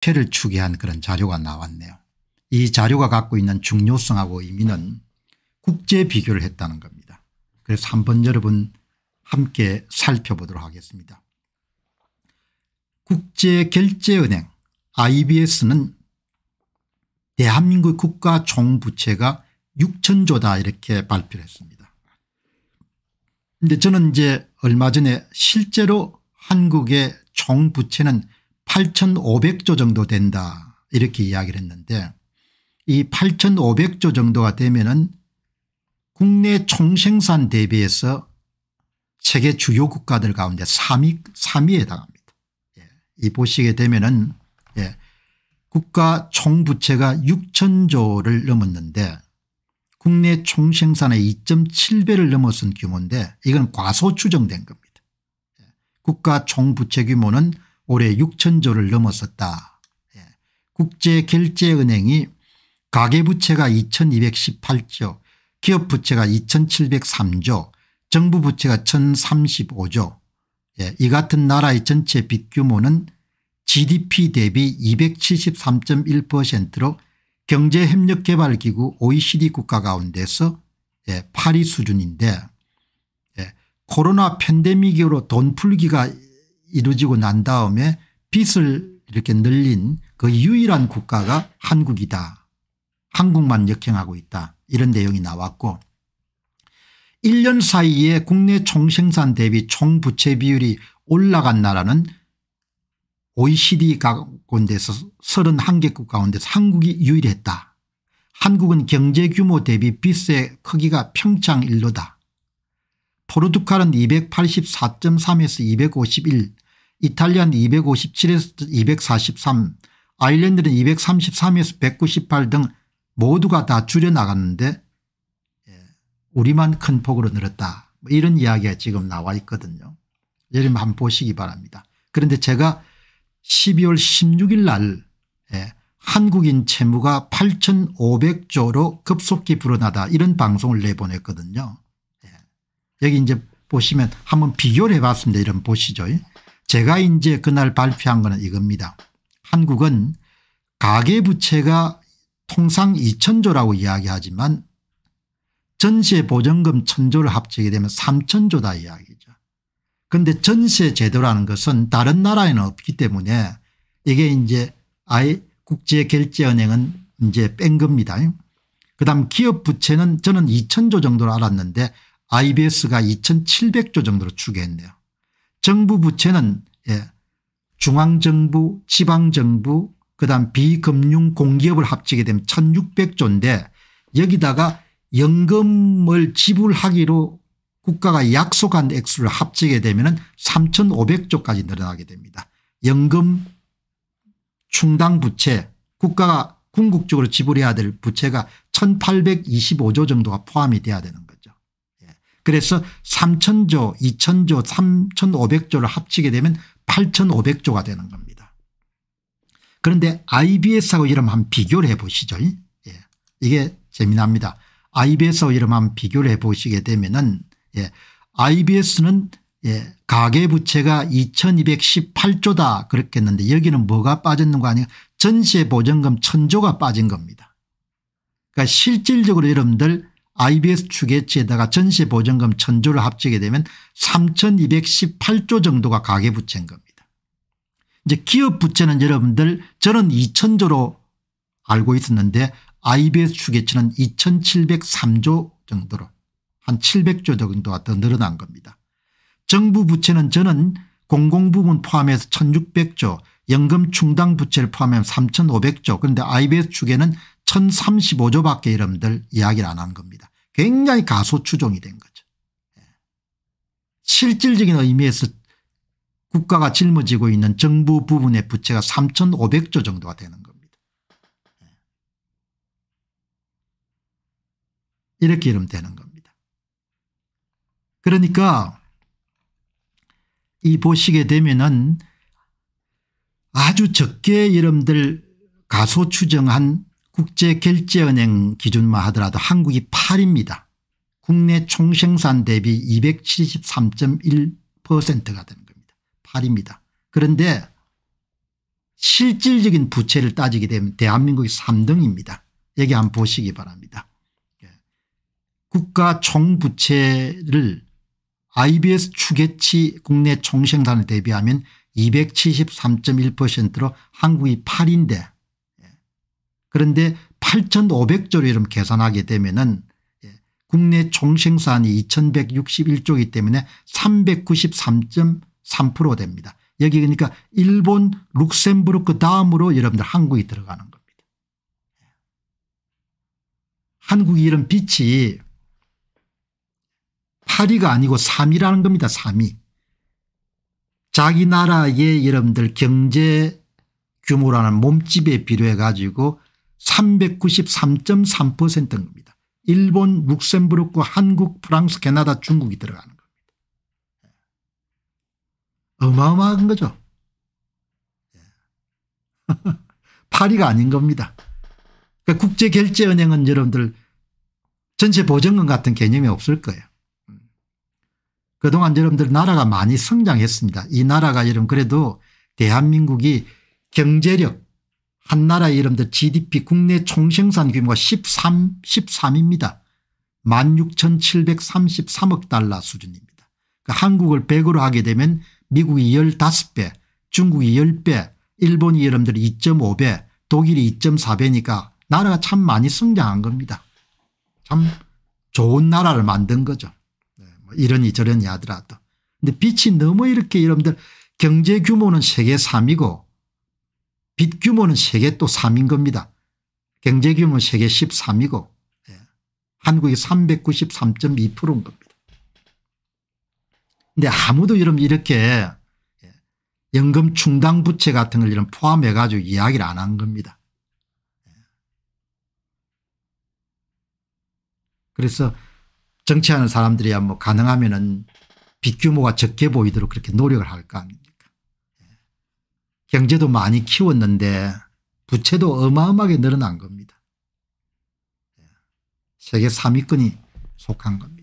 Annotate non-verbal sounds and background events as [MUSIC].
패를 추계한 그런 자료가 나왔네요. 이 자료가 갖고 있는 중요성하고 의미는 국제 비교를 했다는 겁니다. 그래서 한번 여러분 함께 살펴보도록 하겠습니다. 국제결제은행 IBS는 대한민국 국가 총부채가 6천조다 이렇게 발표를 했습니다. 근데 저는 이제 얼마 전에 실제로 한국의 총부채는 8,500조 정도 된다 이렇게 이야기를 했는데 이 8,500조 정도가 되면은 국내 총생산 대비해서 세계 주요 국가들 가운데 3위, 3위에 해당합니다. 예. 이 보시게 되면은 예. 국가 총부채가 6천조를 넘었는데 국내 총생산의 2.7배를 넘어선 규모인데 이건 과소 추정된 겁니다. 예, 국가 총부채 규모는 올해 6천조를 넘었었다. 예. 국제결제은행이 가계부채가 2218조 기업부채가 2703조 정부부채가 1035조 예. 이 같은 나라의 전체 빚규모는 GDP 대비 273.1%로 경제협력개발기구 OECD 국가 가운데서 예, 8위 수준인데 예, 코로나 팬데믹으로 돈 풀기가 이루어지고 난 다음에 빚을 이렇게 늘린 그 유일한 국가가 한국이다. 한국만 역행하고 있다. 이런 내용이 나왔고 1년 사이에 국내 총생산 대비 총부채 비율이 올라간 나라는 OECD 가운데서 31개국 가운데서 한국이 유일했다. 한국은 경제 규모 대비 빚의 크기가 평창 일로다 포르투갈은 284.3에서 251 이탈리아는 257에서 243 아일랜드는 233에서 198 등 모두가 다 줄여나갔는데 예, 우리만 큰 폭으로 늘었다 뭐 이런 이야기가 지금 나와 있거든요. 여러분 한번 보시기 바랍니다. 그런데 제가 12월 16일 날 예, 한국인 채무가 8500조로 급속히 불어나다 이런 방송을 내보냈거든요. 예, 여기 이제 보시면 한번 비교를 해봤습니다. 이런 보시죠. 제가 이제 그날 발표한 것은 이겁니다. 한국은 가계부채가 통상 2천조라고 이야기하지만 전세 보증금 천조를 합치게 되면 3천조다 이야기죠. 그런데 전세 제도라는 것은 다른 나라에는 없기 때문에 이게 이제 아예 국제결제은행은 이제 뺀 겁니다. 그 다음 기업 부채는 저는 2천조 정도로 알았는데 IBS가 2700조 정도로 추계했네요. 정부 부채는 예, 중앙정부 지방정부 그다음 비금융공기업을 합치게 되면 1600조인데 여기다가 연금을 지불하기로 국가가 약속한 액수를 합치게 되면 3500조까지 늘어나게 됩니다. 연금 충당부채 국가가 궁극적으로 지불해야 될 부채가 1825조 정도가 포함이 돼야 되는 거예요. 그래서 3천조 2천조 3,500조를 합치게 되면 8,500조가 되는 겁니다. 그런데 IBS하고 이름 한 비교를 해 보시죠. 예. 이게 재미납니다. IBS하고 이름 한 비교를 해 보시게 되면은 예. IBS는 예. 가계부채가 2218조다 그렇겠는데 여기는 뭐가 빠졌는 거 아니에요. 전세 보증금 천조가 빠진 겁니다. 그러니까 실질적으로 여러분들 IBS 추계치에다가 전세보증금 천조를 합치게 되면 3218조 정도가 가계부채인 겁니다. 이제 기업 부채는 여러분들 저는 2000조로 알고 있었는데 IBS 추계치는 2703조 정도로 한 700조 정도가 더 늘어난 겁니다. 정부 부채는 저는 공공부문 포함해서 1600조 연금 충당 부채를 포함하면 3500조 그런데 IBS 축에는 1035조밖에 여러분들 이야기를 안 한 겁니다. 굉장히 가소추종이 된 거죠. 예. 실질적인 의미에서 국가가 짊어지고 있는 정부 부분의 부채가 3,500조 정도가 되는 겁니다. 예. 이렇게 이러면 되는 겁니다. 그러니까 이 보시게 되면은 아주 적게 여러분들 가소추정한 국제결제은행 기준만 하더라도 한국이 8입니다. 국내 총생산 대비 273.1%가 되는 겁니다. 8입니다. 그런데 실질적인 부채를 따지게 되면 대한민국이 3등입니다. 여기 한번 보시기 바랍니다. 예. 국가 총부채를 IBS 추계치 국내 총생산을 대비하면 273.1%로 한국이 8인데 그런데 8 5 0 0조를 이름 계산하게 되면은 예, 국내 총생산이 2,161조이기 때문에 393.3% 됩니다. 여기 그러니까 일본 룩셈부르크 다음으로 여러분들 한국이 들어가는 겁니다. 한국이 이런 빛이 8위가 아니고 3위라는 겁니다. 3위. 자기 나라의 여러분들 경제 규모라는 몸집에 비례해 가지고 393.3%인 겁니다. 일본 룩셈부르크 한국 프랑스 캐나다 중국이 들어가는 겁니다. 예. 어마어마한 거죠. 예. [LAUGHS] 파리가 아닌 겁니다. 그러니까 국제결제은행은 여러분들 전세보증금 같은 개념이 없을 거예요. 그동안 여러분들 나라가 많이 성장했습니다. 이 나라가 여러분 그래도 대한민국이 경제력 한 나라의 이름들 GDP 국내 총생산 규모가 13, 13입니다. 16,733억 달러 수준입니다. 그러니까 한국을 100으로 하게 되면 미국이 15배, 중국이 10배, 일본이 여러분들이 2.5배, 독일이 2.4배니까 나라가 참 많이 성장한 겁니다. 참 좋은 나라를 만든 거죠. 네, 뭐 이러니 저러니 하더라도. 근데 빛이 너무 이렇게 여러분들 경제 규모는 세계 3이고 빚 규모는 세계 또 3인 겁니다. 경제 규모는 세계 13이고 예. 한국이 393.2%인 겁니다. 근데 아무도 이런 이렇게 예, 연금 충당 부채 같은 걸 이런 포함해 가지고 이야기를 안 한 겁니다. 예. 그래서 정치하는 사람들이야 뭐 가능하면은 빚 규모가 적게 보이도록 그렇게 노력을 할거 아닙니까 경제도 많이 키웠는데 부채도 어마어마하게 늘어난 겁니다. 예. 세계 3위권이 속한 겁니다.